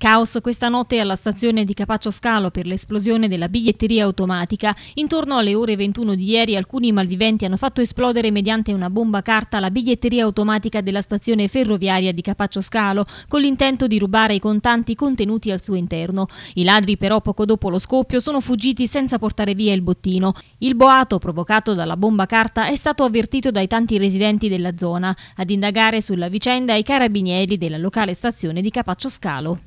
Caos questa notte alla stazione di Capaccio Scalo per l'esplosione della biglietteria automatica. Intorno alle ore 21 di ieri alcuni malviventi hanno fatto esplodere mediante una bomba carta la biglietteria automatica della stazione ferroviaria di Capaccio Scalo con l'intento di rubare i contanti contenuti al suo interno. I ladri però poco dopo lo scoppio sono fuggiti senza portare via il bottino. Il boato provocato dalla bomba carta è stato avvertito dai tanti residenti della zona. Ad indagare sulla vicenda i carabinieri della locale stazione di Capaccio Scalo.